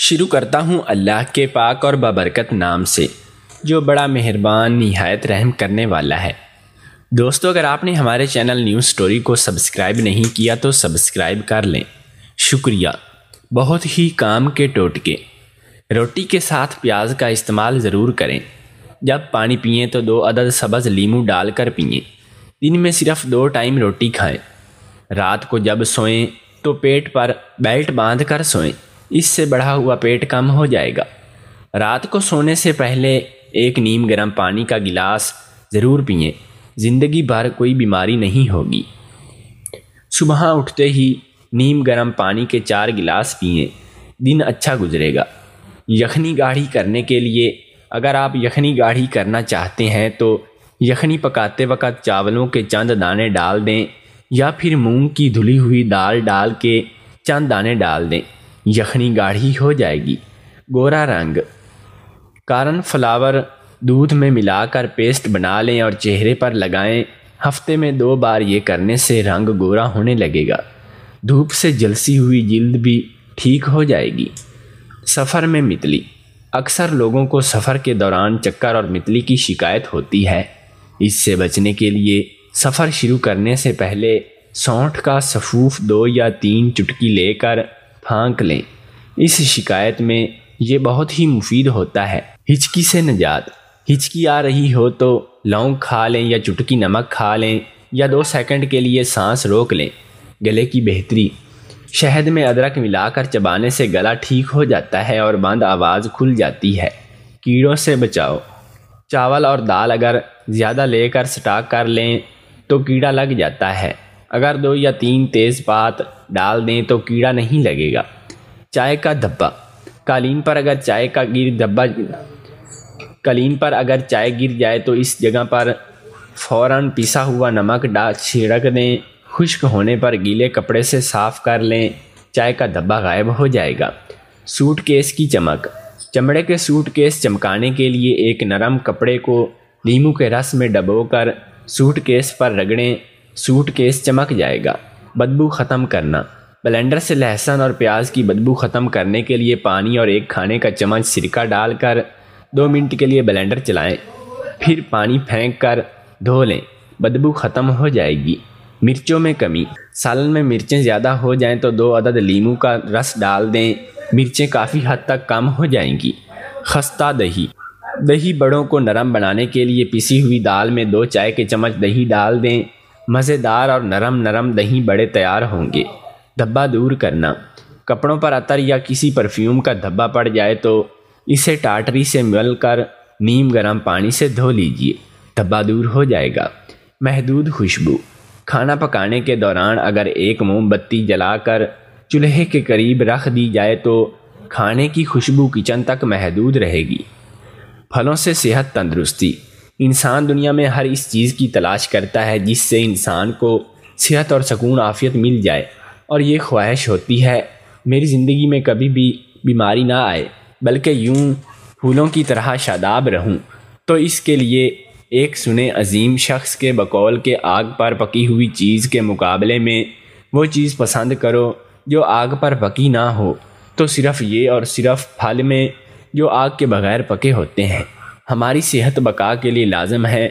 शुरू करता हूँ अल्लाह के पाक और बबरकत नाम से जो बड़ा मेहरबान नहायत रहम करने वाला है दोस्तों अगर आपने हमारे चैनल न्यूज़ स्टोरी को सब्सक्राइब नहीं किया तो सब्सक्राइब कर लें शुक्रिया बहुत ही काम के टोटके रोटी के साथ प्याज का इस्तेमाल ज़रूर करें जब पानी पिएँ तो दो अदद सब्ज़ लीमू डालकर पिए दिन में सिर्फ दो टाइम रोटी खाएं रात को जब सोएं तो पेट पर बेल्ट बांध कर सोएं इससे बढ़ा हुआ पेट कम हो जाएगा रात को सोने से पहले एक नीम गर्म पानी का गिलास ज़रूर पिए ज़िंदगी भर कोई बीमारी नहीं होगी सुबह उठते ही नीम गर्म पानी के चार गिलास पिए दिन अच्छा गुजरेगा यखनी गाढ़ी करने के लिए अगर आप यखनी गाढ़ी करना चाहते हैं तो यखनी पकाते वक्त चावलों के चंद दाने डाल दें या फिर मूंग की धुली हुई दाल डाल के चंद दाने डाल दें यखनी गाढ़ी हो जाएगी गोरा रंग कारण फ्लावर दूध में मिलाकर पेस्ट बना लें और चेहरे पर लगाएं हफ्ते में दो बार ये करने से रंग गोरा होने लगेगा धूप से जलसी हुई जिल्द भी ठीक हो जाएगी सफ़र में मितली अक्सर लोगों को सफ़र के दौरान चक्कर और मितली की शिकायत होती है इससे बचने के लिए सफ़र शुरू करने से पहले सौंठ का सफूफ दो या तीन चुटकी लेकर फांक लें इस शिकायत में ये बहुत ही मुफीद होता है हिचकी से निजात हिचकी आ रही हो तो लौंग खा लें या चुटकी नमक खा लें या दो सेकंड के लिए सांस रोक लें गले की बेहतरी शहद में अदरक मिलाकर चबाने से गला ठीक हो जाता है और बंद आवाज़ खुल जाती है कीड़ों से बचाओ चावल और दाल अगर ज़्यादा लेकर स्टॉक कर लें तो कीड़ा लग जाता है अगर दो या तीन तेज़ पात डाल दें तो कीड़ा नहीं लगेगा चाय का धब्बा कालीन पर अगर चाय का गिर धब्बा कालीन पर अगर चाय गिर जाए तो इस जगह पर फ़ौर पिसा हुआ नमक डा छिड़क दें खुश्क होने पर गीले कपड़े से साफ़ कर लें चाय का धब्बा गायब हो जाएगा सूट केस की चमक चमड़े के सूट केस चमकाने के लिए एक नरम कपड़े को नींबू के रस में डबोकर सूट केस पर रगड़ें सूटकेस चमक जाएगा बदबू ख़त्म करना ब्लेंडर से लहसन और प्याज की बदबू ख़त्म करने के लिए पानी और एक खाने का चम्मच सिरका डालकर दो मिनट के लिए ब्लेंडर चलाएं फिर पानी फेंक कर धो लें बदबू ख़त्म हो जाएगी मिर्चों में कमी सालन में मिर्चें ज़्यादा हो जाएं तो दो अदद लीमू का रस डाल दें मिर्चें काफ़ी हद तक कम हो जाएंगी खस्ता दही दही बड़ों को नरम बनाने के लिए पिसी हुई दाल में दो चाय के चम्मच दही डाल दें मज़ेदार और नरम नरम दही बड़े तैयार होंगे धब्बा दूर करना कपड़ों पर अतर या किसी परफ्यूम का धब्बा पड़ जाए तो इसे टाटरी से मल कर नीम गर्म पानी से धो लीजिए धब्बा दूर हो जाएगा महदूद खुशबू खाना पकाने के दौरान अगर एक मोमबत्ती जलाकर चूल्हे के करीब रख दी जाए तो खाने की खुशबू किचन तक महदूद रहेगी फलों से सेहत तंदरुस्ती इंसान दुनिया में हर इस चीज़ की तलाश करता है जिससे इंसान को सेहत और सकून आफियत मिल जाए और ये ख्वाहिश होती है मेरी ज़िंदगी में कभी भी बीमारी ना आए बल्कि यूं फूलों की तरह शादाब रहूं तो इसके लिए एक सुने अजीम शख्स के बकौल के आग पर पकी हुई चीज़ के मुकाबले में वो चीज़ पसंद करो जो आग पर पकी ना हो तो सिर्फ़ ये और सिर्फ़ फल में जो आग के बगैर पके होते हैं हमारी सेहत बका के लिए लाजम है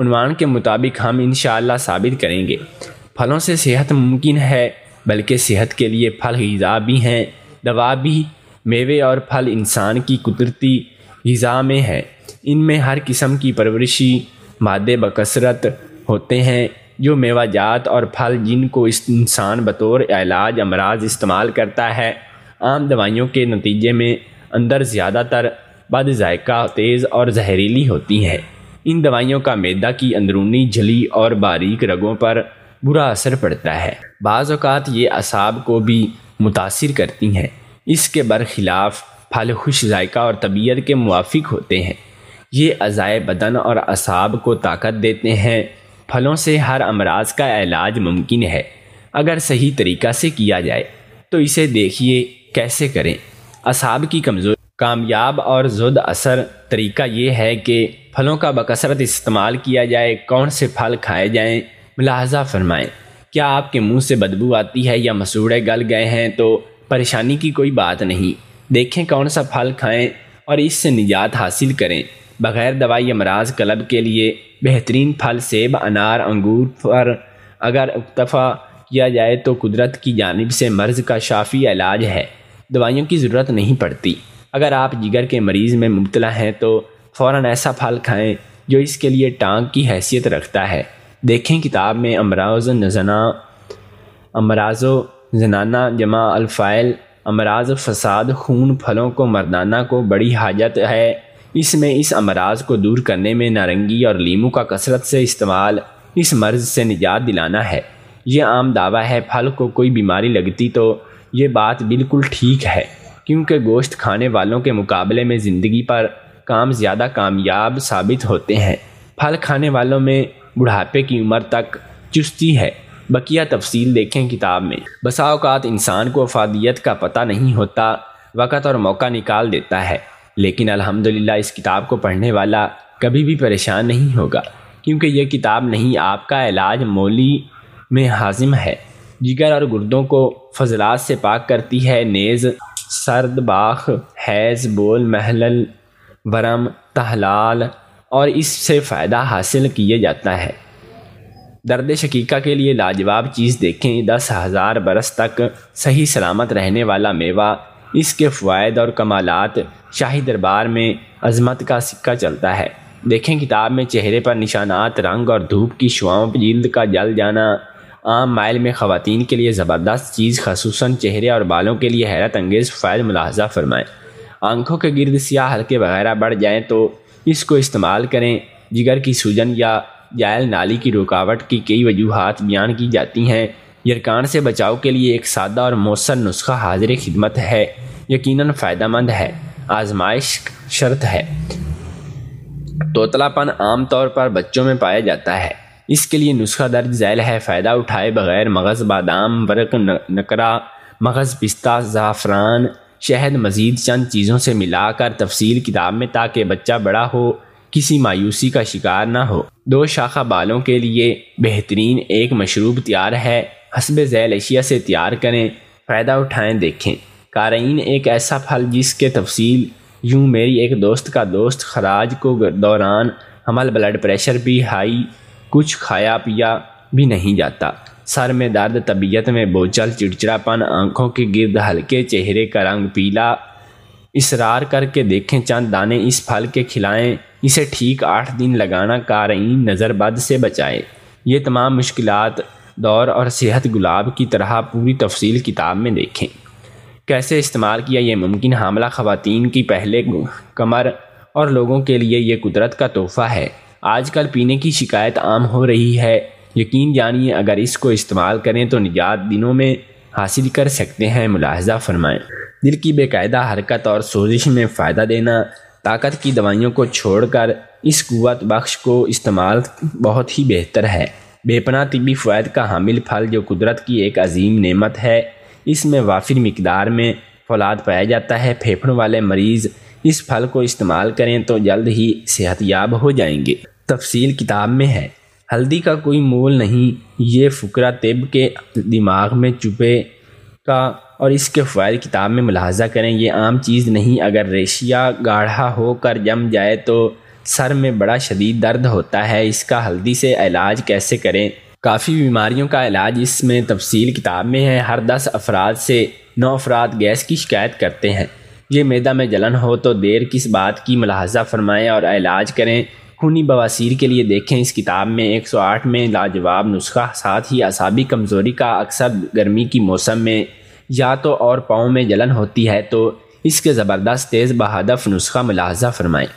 उनवान के मुताबिक हम इन साबित करेंगे फलों से सेहत मुमकिन है बल्कि सेहत के लिए फल गज़ा भी हैं दवा भी मेवे और फल इंसान की कुदरती गज़ा में है इनमें हर किस्म की परवरिशी मादे बकसरत होते हैं जो मेवाजात और फल जिनको इंसान बतौर इलाज अमराज इस्तेमाल करता है आम दवाइयों के नतीजे में अंदर ज़्यादातर बद जायका तेज़ और जहरीली होती है इन दवाइयों का मैदा की अंदरूनी झली और बारीक रगों पर बुरा असर पड़ता है बाज़ ये असाब को भी मुतासर करती हैं इसके बरखिलाफ़ फल खुश जायका और तबीयत के मुआफिक होते हैं ये अज़ाय बदन और असाब को ताकत देते हैं फलों से हर अमराज का इलाज मुमकिन है अगर सही तरीक़ा से किया जाए तो इसे देखिए कैसे करें असाब की कमज़ोरी कामयाब और जुद असर तरीका ये है कि फलों का बकसरत इस्तेमाल किया जाए कौन से फल खाए जाएं मुलाजा फरमाएं क्या आपके मुंह से बदबू आती है या मसूड़े गल गए हैं तो परेशानी की कोई बात नहीं देखें कौन सा फल खाएं और इससे निजात हासिल करें बग़ैर दवाई अमराज क्लब के लिए बेहतरीन फल सेब अनार अंगूर पर अगर इतफ़ा किया जाए तो कुदरत की जानब से मर्ज़ का शाफी इलाज है दवाइयों की ज़रूरत नहीं पड़ती अगर आप जिगर के मरीज़ में मुबतला हैं तो फ़ौर ऐसा फल खाएँ जो इसके लिए टांग की हैसियत रखता है देखें किताब में अमराज नजना अमराज जनाना जमा अलफ़ाइल अमराज फसाद खून फलों को मरदाना को बड़ी हाजत है इसमें इस अमराज को दूर करने में नारंगी और लीमू का कसरत से इस्तेमाल इस मर्ज़ से निजात दिलाना है यह आम दावा है फल को कोई बीमारी लगती तो ये बात बिल्कुल ठीक है क्योंकि गोश्त खाने वालों के मुकाबले में ज़िंदगी पर काम ज़्यादा कामयाब साबित होते हैं फल खाने वालों में बुढ़ापे की उम्र तक चुस्ती है बकिया तफसील देखें किताब में बसा इंसान को अफादियत का पता नहीं होता वक़्त और मौका निकाल देता है लेकिन अल्हम्दुलिल्लाह इस किताब को पढ़ने वाला कभी भी परेशान नहीं होगा क्योंकि यह किताब नहीं आपका इलाज मोली में हाजिम है जिगर और गुर्दों को फजलात से पाक करती है नेज़ बाख हैज़ बोल महलल वरम तहलाल और इससे फ़ायदा हासिल किया जाता है दर्द शकीका के लिए लाजवाब चीज़ देखें दस हज़ार बरस तक सही सलामत रहने वाला मेवा इसके फायद और कमालत शाही दरबार में अजमत का सिक्का चलता है देखें किताब में चेहरे पर निशानात रंग और धूप की शुआओं पर जल्द का जल जाना आम माइल में ख़वान के लिए ज़बरदस्त चीज़ खसूस चेहरे और बालों के लिए हैरत अंगेज़ फ़ायल मुलाजा फरमाएँ आंखों के गिरद सियाह हल्के वगैरह बढ़ जाएँ तो इसको इस्तेमाल करें जिगर की सूजन या जायल नाली की रुकावट की कई वजूहत बयान की जाती हैं यरकान से बचाव के लिए एक सादा और मौसर नुस्खा हाजिर खिदमत है यकीन फ़ायदा मंद है आजमाइश शर्त है तोतलापन आमतौर पर बच्चों में पाया जाता है इसके लिए नुस्खा दर्ज जैल है फ़ायदा उठाए बगैर मगज़ बादाम वर्क नकरा मगज़ पिस्ता ज़ाफ़रान शहद मज़ीद चंद चीज़ों से मिलाकर तफसील किताब में ताकि बच्चा बड़ा हो किसी मायूसी का शिकार ना हो दो शाखा बालों के लिए बेहतरीन एक मशरूब तैयार है हसब झैल एशिया से तैयार करें फ़ायदा उठाएँ देखें कारीन एक ऐसा फल जिसके तफसील यूँ मेरी एक दोस्त का दोस्त खराज को दौरान हमल ब्लड प्रेशर भी हाई कुछ खाया पिया भी नहीं जाता सर में दर्द तबीयत में बोझल चिड़चिड़ापन आंखों के गिर्द हल्के चेहरे का रंग पीला इसरार करके देखें चंद दाने इस फल के खिलाएं इसे ठीक आठ दिन लगाना कारीन नज़रबद से बचाएं ये तमाम मुश्किल दौर और सेहत गुलाब की तरह पूरी तफसील किताब में देखें कैसे इस्तेमाल किया ये मुमकिन हामला ख़वान की पहले कमर और लोगों के लिए ये कुदरत का तोहफ़ा है आजकल पीने की शिकायत आम हो रही है यकीन जानिए अगर इसको इस्तेमाल करें तो निजात दिनों में हासिल कर सकते हैं मुलाहजा फरमाएँ दिल की बेकायदा हरकत और सोजिश में फ़ायदा देना ताकत की दवाइयों को छोड़कर इस कुत बख्श को इस्तेमाल बहुत ही बेहतर है बेपना तबी फ़ायद का हामिल फल जो कुदरत की एक अजीम नेमत है इसमें वाफिर मकदार में फौलाद पाया जाता है फेफड़ों वाले मरीज़ इस फल को इस्तेमाल करें तो जल्द ही सेहतयाब हो जाएंगे तफसील किताब में है हल्दी का कोई मोल नहीं ये फकरा तिब के दिमाग में चुपे का और इसके फ़ायद किताब में मुलाजा करें यह आम चीज़ नहीं अगर रेशिया गाढ़ा होकर जम जाए तो सर में बड़ा शदीद दर्द होता है इसका हल्दी से इलाज कैसे करें काफ़ी बीमारियों का इलाज इसमें तफसील किताब में है हर दस अफराद से नौ अफराद गैस की शिकायत करते हैं ये मैदा में जलन हो तो देर किस बात की मुलाजा फरमाएँ और इलाज करें खूनी बवासीर के लिए देखें इस किताब में 108 में लाजवाब नुस्खा साथ ही असाबी कमज़ोरी का अक्सर गर्मी की मौसम में या तो और पाँव में जलन होती है तो इसके ज़बरदस्त तेज़ बहादफ नुस्खा मुलाजा फरमाएँ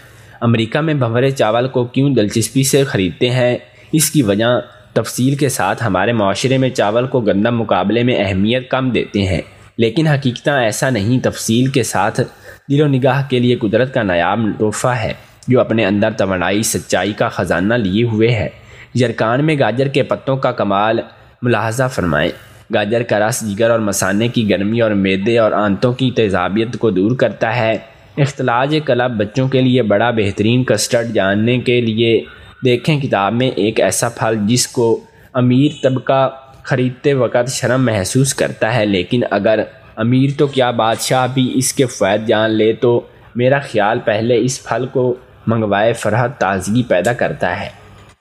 अमेरिका में भंवरे चावल को क्यों दिलचस्पी से ख़रीदते हैं इसकी वजह तफसील के साथ हमारे माशरे में चावल को गंदा मुकाबले में अहमियत कम देते हैं लेकिन हकीकता ऐसा नहीं तफसील के साथ दिलो निगाह के लिए कुदरत का नायाब तोहफ़ा है जो अपने अंदर तोनाई सच्चाई का ख़जाना लिए हुए है जरकान में गाजर के पत्तों का कमाल मुलाजा फरमाएँ गाजर का रस जिगर और मसाने की गर्मी और मैदे और आंतों की तेजाबियत को दूर करता है अख्तलाज कलब बच्चों के लिए बड़ा बेहतरीन कस्टर्ड जानने के लिए देखें किताब में एक ऐसा फल जिसको अमीर तबका ख़रीदते वक़्त शर्म महसूस करता है लेकिन अगर अमीर तो क्या बादशाह भी इसके फ़ैद जान ले तो मेरा ख्याल पहले इस फल को मंगवाए फरहत ताजगी पैदा करता है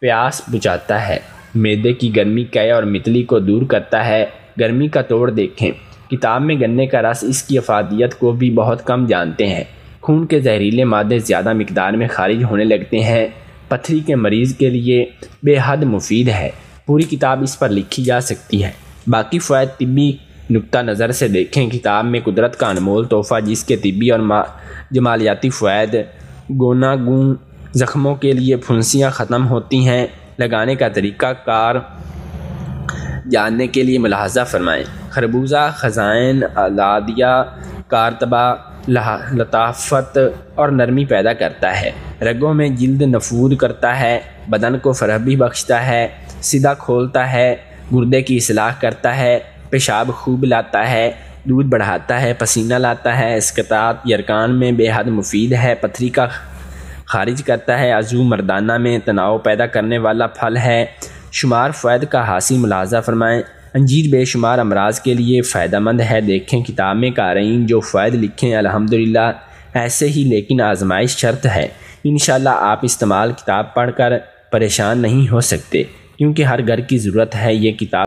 प्यास बुझाता है मैदे की गर्मी कय और मितली को दूर करता है गर्मी का तोड़ देखें किताब में गन्ने का रस इसकी अफादियत को भी बहुत कम जानते हैं खून के जहरीले मादे ज़्यादा मकदार में खारिज होने लगते हैं पथरी के मरीज़ के लिए बेहद मुफीद है पूरी किताब इस पर लिखी जा सकती है बाकी फ़ायद तबी नुक़ नज़र से देखें किताब में कुदरत का अनमोल तोहफ़ा जिसके तबी और जमालियाती फ़ायद गोनागून ज़ख्मों के लिए फुंसियाँ ख़त्म होती हैं लगाने का तरीका कार जानने के लिए मुलाजा फरमाएँ खरबूजा खजाइन आज़ादिया कारतबा लताफत और नरमी पैदा करता है रगों में जल्द नफूद करता है बदन को फरहबी बख्शता है सीधा खोलता है गुर्दे की असलाह करता है पेशाब खूब लाता है दूध बढ़ाता है पसीना लाता है इसकतात यरकान में बेहद मुफीद है पथरी का खारिज करता है अजू मर्दाना में तनाव पैदा करने वाला फल है शुमार फ़ायद का हासी मुलाजा फरमाएँ अंजीर बेशुमार अमराज के लिए फ़ायदा है देखें किताब में कारीन जो फ़ायद लिखें अलहमदिल्ला ऐसे ही लेकिन आजमाइश शर्त है इन आप इस्तेमाल किताब पढ़ कर परेशान नहीं हो सकते क्योंकि हर घर की ज़रूरत है ये किताब